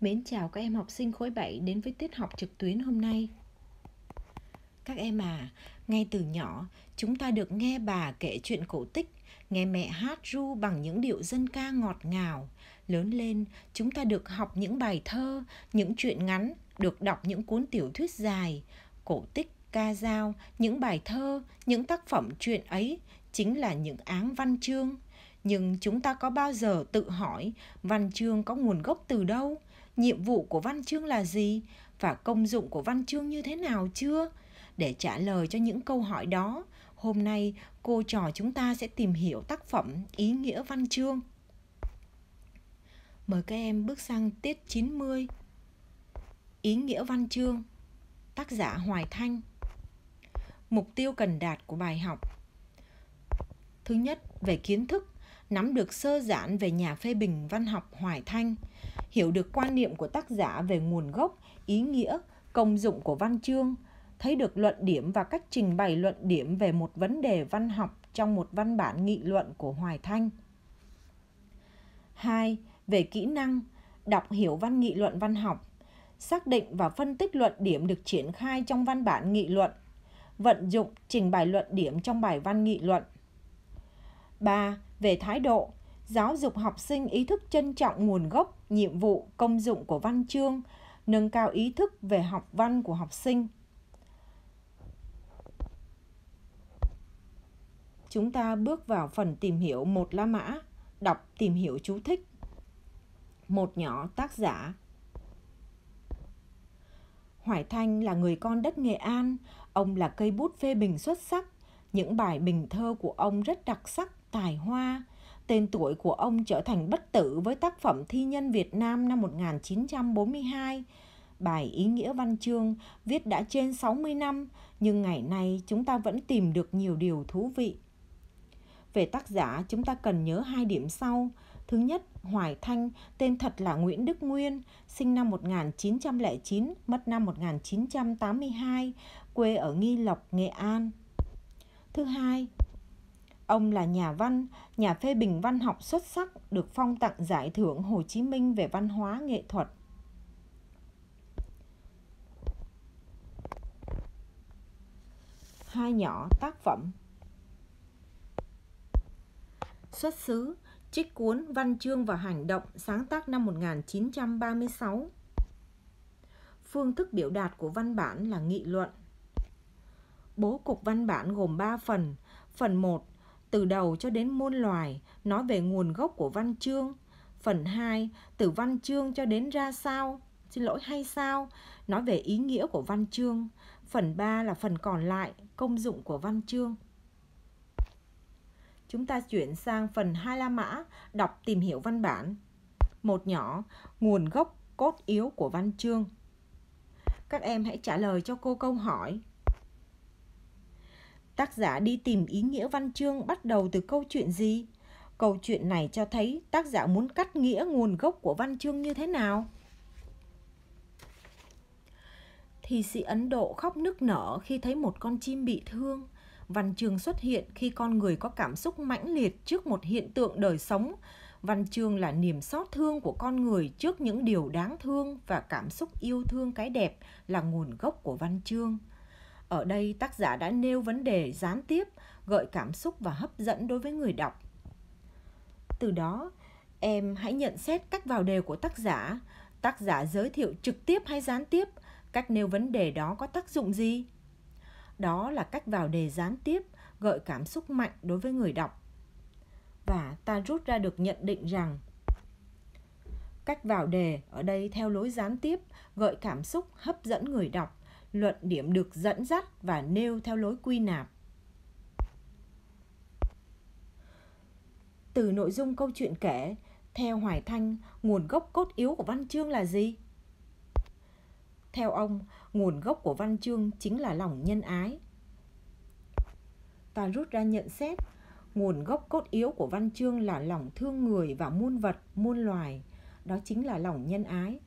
Mến chào các em học sinh khối 7 đến với tiết học trực tuyến hôm nay. Các em à, ngay từ nhỏ, chúng ta được nghe bà kể chuyện cổ tích, nghe mẹ hát ru bằng những điệu dân ca ngọt ngào. Lớn lên, chúng ta được học những bài thơ, những chuyện ngắn, được đọc những cuốn tiểu thuyết dài, cổ tích, ca dao, những bài thơ, những tác phẩm chuyện ấy chính là những áng văn chương. Nhưng chúng ta có bao giờ tự hỏi văn chương có nguồn gốc từ đâu? nhiệm vụ của văn chương là gì và công dụng của văn chương như thế nào chưa? Để trả lời cho những câu hỏi đó, hôm nay cô trò chúng ta sẽ tìm hiểu tác phẩm Ý nghĩa văn chương. Mời các em bước sang tiết 90. Ý nghĩa văn chương Tác giả Hoài Thanh Mục tiêu cần đạt của bài học Thứ nhất, về kiến thức, nắm được sơ giản về nhà phê bình văn học Hoài Thanh – hiểu được quan niệm của tác giả về nguồn gốc, ý nghĩa, công dụng của văn chương, thấy được luận điểm và cách trình bày luận điểm về một vấn đề văn học trong một văn bản nghị luận của Hoài Thanh. 2. Về kỹ năng, đọc hiểu văn nghị luận văn học, xác định và phân tích luận điểm được triển khai trong văn bản nghị luận, vận dụng trình bày luận điểm trong bài văn nghị luận. 3. Về thái độ, giáo dục học sinh ý thức trân trọng nguồn gốc, nhiệm vụ, công dụng của văn chương, nâng cao ý thức về học văn của học sinh. Chúng ta bước vào phần tìm hiểu một la mã, đọc tìm hiểu chú thích. Một nhỏ tác giả Hoài Thanh là người con đất Nghệ An, ông là cây bút phê bình xuất sắc. Những bài bình thơ của ông rất đặc sắc, tài hoa, tên tuổi của ông trở thành bất tử với tác phẩm Thi nhân Việt Nam năm 1942. Bài ý nghĩa văn chương viết đã trên 60 năm, nhưng ngày nay chúng ta vẫn tìm được nhiều điều thú vị. Về tác giả, chúng ta cần nhớ hai điểm sau. Thứ nhất, Hoài Thanh, tên thật là Nguyễn Đức Nguyên, sinh năm 1909, mất năm 1982, quê ở Nghi Lộc, Nghệ An. Thứ hai, Ông là nhà văn, nhà phê bình văn học xuất sắc được phong tặng giải thưởng Hồ Chí Minh về văn hóa nghệ thuật. Hai nhỏ tác phẩm Xuất xứ Trích cuốn Văn chương và hành động sáng tác năm 1936 Phương thức biểu đạt của văn bản là nghị luận Bố cục văn bản gồm 3 phần Phần 1 từ đầu cho đến môn loài nói về nguồn gốc của văn chương. Phần 2, từ văn chương cho đến ra sao, xin lỗi hay sao, nói về ý nghĩa của văn chương. Phần 3 là phần còn lại, công dụng của văn chương. Chúng ta chuyển sang phần hai la mã, đọc tìm hiểu văn bản. Một nhỏ, nguồn gốc cốt yếu của văn chương. Các em hãy trả lời cho cô câu hỏi tác giả đi tìm ý nghĩa văn chương bắt đầu từ câu chuyện gì? Câu chuyện này cho thấy tác giả muốn cắt nghĩa nguồn gốc của văn chương như thế nào? Thì sĩ Ấn Độ khóc nức nở khi thấy một con chim bị thương. Văn chương xuất hiện khi con người có cảm xúc mãnh liệt trước một hiện tượng đời sống. Văn chương là niềm xót thương của con người trước những điều đáng thương và cảm xúc yêu thương cái đẹp là nguồn gốc của văn chương ở đây tác giả đã nêu vấn đề gián tiếp, gợi cảm xúc và hấp dẫn đối với người đọc. Từ đó, em hãy nhận xét cách vào đề của tác giả, tác giả giới thiệu trực tiếp hay gián tiếp, cách nêu vấn đề đó có tác dụng gì? Đó là cách vào đề gián tiếp, gợi cảm xúc mạnh đối với người đọc. Và ta rút ra được nhận định rằng cách vào đề ở đây theo lối gián tiếp gợi cảm xúc hấp dẫn người đọc luận điểm được dẫn dắt và nêu theo lối quy nạp. Từ nội dung câu chuyện kể, theo Hoài Thanh, nguồn gốc cốt yếu của văn chương là gì? Theo ông, nguồn gốc của văn chương chính là lòng nhân ái. Ta rút ra nhận xét, nguồn gốc cốt yếu của văn chương là lòng thương người và muôn vật, muôn loài. Đó chính là lòng nhân ái.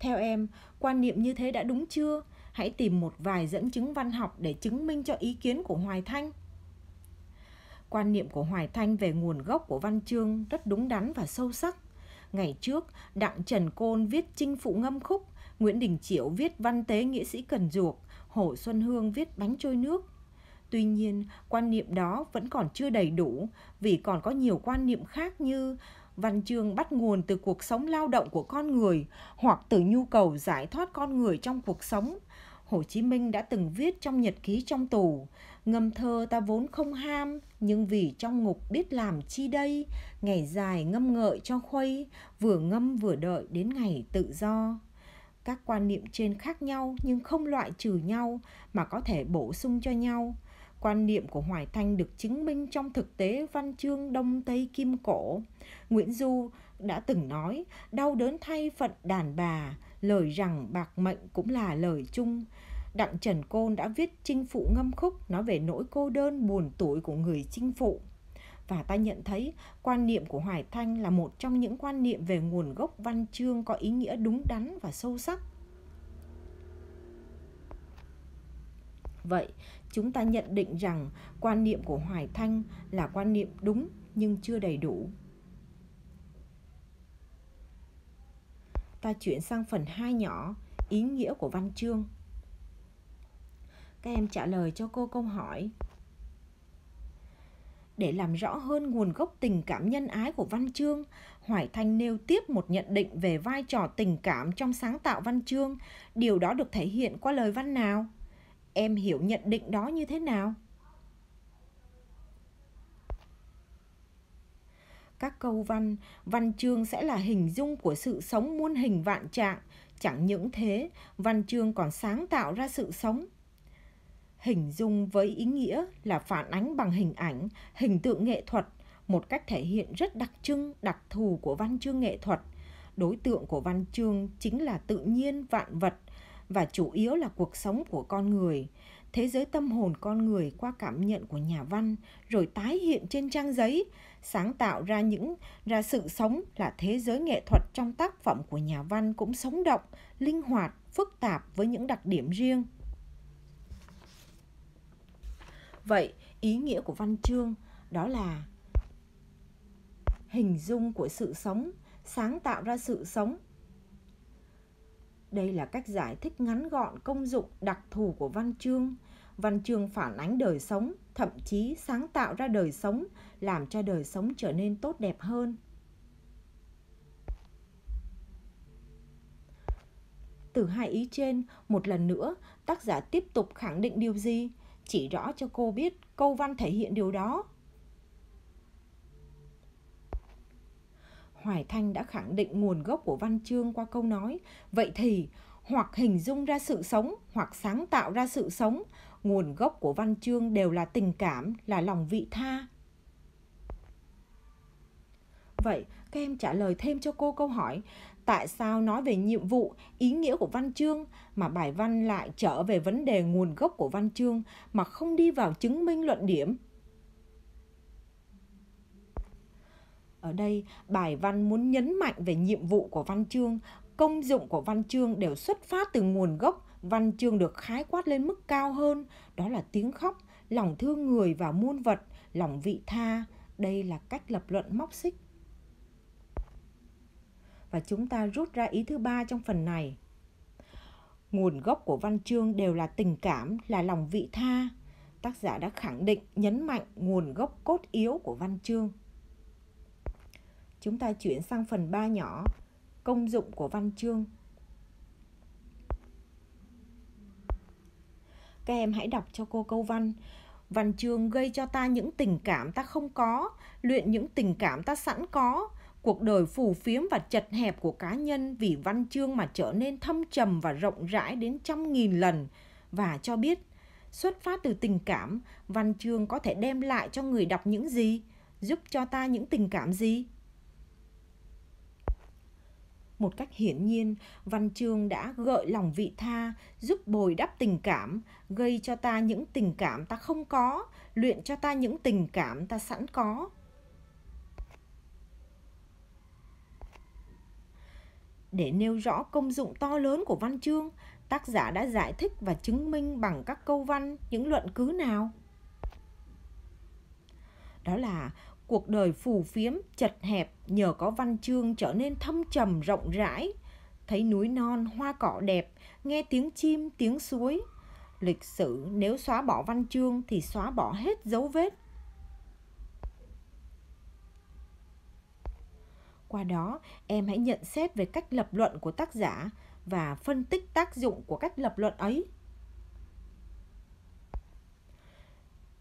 Theo em, quan niệm như thế đã đúng chưa? Hãy tìm một vài dẫn chứng văn học để chứng minh cho ý kiến của Hoài Thanh. Quan niệm của Hoài Thanh về nguồn gốc của văn chương rất đúng đắn và sâu sắc. Ngày trước, Đặng Trần Côn viết Chinh Phụ Ngâm Khúc, Nguyễn Đình Chiểu viết Văn Tế Nghĩa Sĩ Cần Duộc, Hồ Xuân Hương viết Bánh Trôi Nước. Tuy nhiên, quan niệm đó vẫn còn chưa đầy đủ vì còn có nhiều quan niệm khác như văn chương bắt nguồn từ cuộc sống lao động của con người hoặc từ nhu cầu giải thoát con người trong cuộc sống. Hồ Chí Minh đã từng viết trong nhật ký trong tù, ngâm thơ ta vốn không ham, nhưng vì trong ngục biết làm chi đây, ngày dài ngâm ngợi cho khuây, vừa ngâm vừa đợi đến ngày tự do. Các quan niệm trên khác nhau nhưng không loại trừ nhau mà có thể bổ sung cho nhau. Quan niệm của Hoài Thanh được chứng minh trong thực tế văn chương Đông Tây Kim Cổ. Nguyễn Du đã từng nói, đau đớn thay phận đàn bà, lời rằng bạc mệnh cũng là lời chung. Đặng Trần Côn đã viết Chinh Phụ Ngâm Khúc nói về nỗi cô đơn buồn tuổi của người chinh phụ. Và ta nhận thấy quan niệm của Hoài Thanh là một trong những quan niệm về nguồn gốc văn chương có ý nghĩa đúng đắn và sâu sắc. Vậy, chúng ta nhận định rằng quan niệm của Hoài Thanh là quan niệm đúng nhưng chưa đầy đủ. Ta chuyển sang phần 2 nhỏ, ý nghĩa của văn chương. Các em trả lời cho cô câu hỏi. Để làm rõ hơn nguồn gốc tình cảm nhân ái của văn chương, Hoài Thanh nêu tiếp một nhận định về vai trò tình cảm trong sáng tạo văn chương. Điều đó được thể hiện qua lời văn nào? em hiểu nhận định đó như thế nào các câu văn văn chương sẽ là hình dung của sự sống muôn hình vạn trạng chẳng những thế văn chương còn sáng tạo ra sự sống hình dung với ý nghĩa là phản ánh bằng hình ảnh hình tượng nghệ thuật một cách thể hiện rất đặc trưng đặc thù của văn chương nghệ thuật đối tượng của văn chương chính là tự nhiên vạn vật và chủ yếu là cuộc sống của con người thế giới tâm hồn con người qua cảm nhận của nhà văn rồi tái hiện trên trang giấy sáng tạo ra những ra sự sống là thế giới nghệ thuật trong tác phẩm của nhà văn cũng sống động linh hoạt phức tạp với những đặc điểm riêng vậy ý nghĩa của văn chương đó là hình dung của sự sống sáng tạo ra sự sống đây là cách giải thích ngắn gọn công dụng đặc thù của văn chương. Văn chương phản ánh đời sống, thậm chí sáng tạo ra đời sống, làm cho đời sống trở nên tốt đẹp hơn. Từ hai ý trên, một lần nữa, tác giả tiếp tục khẳng định điều gì? Chỉ rõ cho cô biết câu văn thể hiện điều đó, Hoài Thanh đã khẳng định nguồn gốc của văn chương qua câu nói, vậy thì hoặc hình dung ra sự sống, hoặc sáng tạo ra sự sống, nguồn gốc của văn chương đều là tình cảm, là lòng vị tha. Vậy, các em trả lời thêm cho cô câu hỏi, tại sao nói về nhiệm vụ, ý nghĩa của văn chương mà bài văn lại trở về vấn đề nguồn gốc của văn chương mà không đi vào chứng minh luận điểm ở đây bài văn muốn nhấn mạnh về nhiệm vụ của văn chương công dụng của văn chương đều xuất phát từ nguồn gốc văn chương được khái quát lên mức cao hơn đó là tiếng khóc lòng thương người và muôn vật lòng vị tha đây là cách lập luận móc xích và chúng ta rút ra ý thứ ba trong phần này nguồn gốc của văn chương đều là tình cảm là lòng vị tha tác giả đã khẳng định nhấn mạnh nguồn gốc cốt yếu của văn chương Chúng ta chuyển sang phần 3 nhỏ, công dụng của văn chương. Các em hãy đọc cho cô câu văn. Văn chương gây cho ta những tình cảm ta không có, luyện những tình cảm ta sẵn có, cuộc đời phù phiếm và chật hẹp của cá nhân vì văn chương mà trở nên thâm trầm và rộng rãi đến trăm nghìn lần và cho biết xuất phát từ tình cảm văn chương có thể đem lại cho người đọc những gì giúp cho ta những tình cảm gì một cách hiển nhiên văn chương đã gợi lòng vị tha giúp bồi đắp tình cảm gây cho ta những tình cảm ta không có luyện cho ta những tình cảm ta sẵn có để nêu rõ công dụng to lớn của văn chương tác giả đã giải thích và chứng minh bằng các câu văn những luận cứ nào đó là cuộc đời phù phiếm chật hẹp nhờ có văn chương trở nên thâm trầm rộng rãi thấy núi non hoa cỏ đẹp nghe tiếng chim tiếng suối lịch sử nếu xóa bỏ văn chương thì xóa bỏ hết dấu vết qua đó em hãy nhận xét về cách lập luận của tác giả và phân tích tác dụng của cách lập luận ấy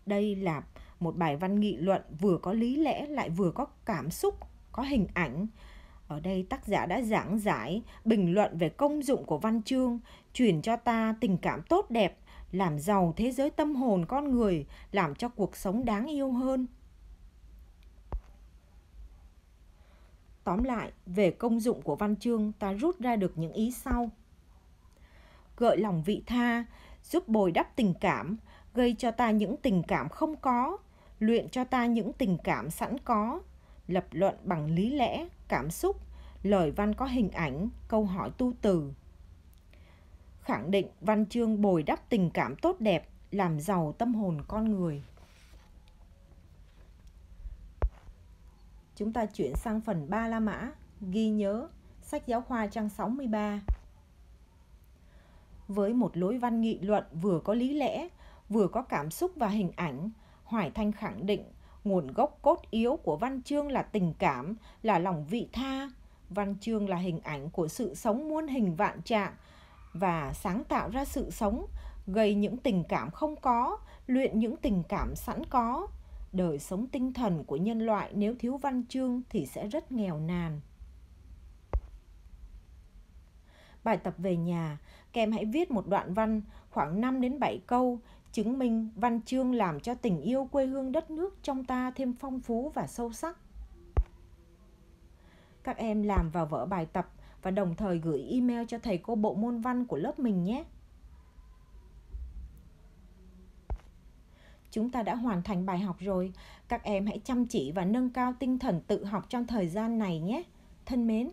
đây là một bài văn nghị luận vừa có lý lẽ lại vừa có cảm xúc, có hình ảnh. Ở đây tác giả đã giảng giải, bình luận về công dụng của văn chương, truyền cho ta tình cảm tốt đẹp, làm giàu thế giới tâm hồn con người, làm cho cuộc sống đáng yêu hơn. Tóm lại, về công dụng của văn chương ta rút ra được những ý sau. Gợi lòng vị tha, giúp bồi đắp tình cảm, gây cho ta những tình cảm không có, luyện cho ta những tình cảm sẵn có, lập luận bằng lý lẽ, cảm xúc, lời văn có hình ảnh, câu hỏi tu từ. Khẳng định văn chương bồi đắp tình cảm tốt đẹp, làm giàu tâm hồn con người. Chúng ta chuyển sang phần 3 La Mã, ghi nhớ, sách giáo khoa trang 63. Với một lối văn nghị luận vừa có lý lẽ, vừa có cảm xúc và hình ảnh, Hoài Thanh khẳng định nguồn gốc cốt yếu của văn chương là tình cảm, là lòng vị tha. Văn chương là hình ảnh của sự sống muôn hình vạn trạng và sáng tạo ra sự sống, gây những tình cảm không có, luyện những tình cảm sẵn có. Đời sống tinh thần của nhân loại nếu thiếu văn chương thì sẽ rất nghèo nàn. Bài tập về nhà, kèm hãy viết một đoạn văn khoảng 5 đến 7 câu chứng minh văn chương làm cho tình yêu quê hương đất nước trong ta thêm phong phú và sâu sắc. Các em làm vào vở bài tập và đồng thời gửi email cho thầy cô bộ môn văn của lớp mình nhé. Chúng ta đã hoàn thành bài học rồi, các em hãy chăm chỉ và nâng cao tinh thần tự học trong thời gian này nhé. Thân mến,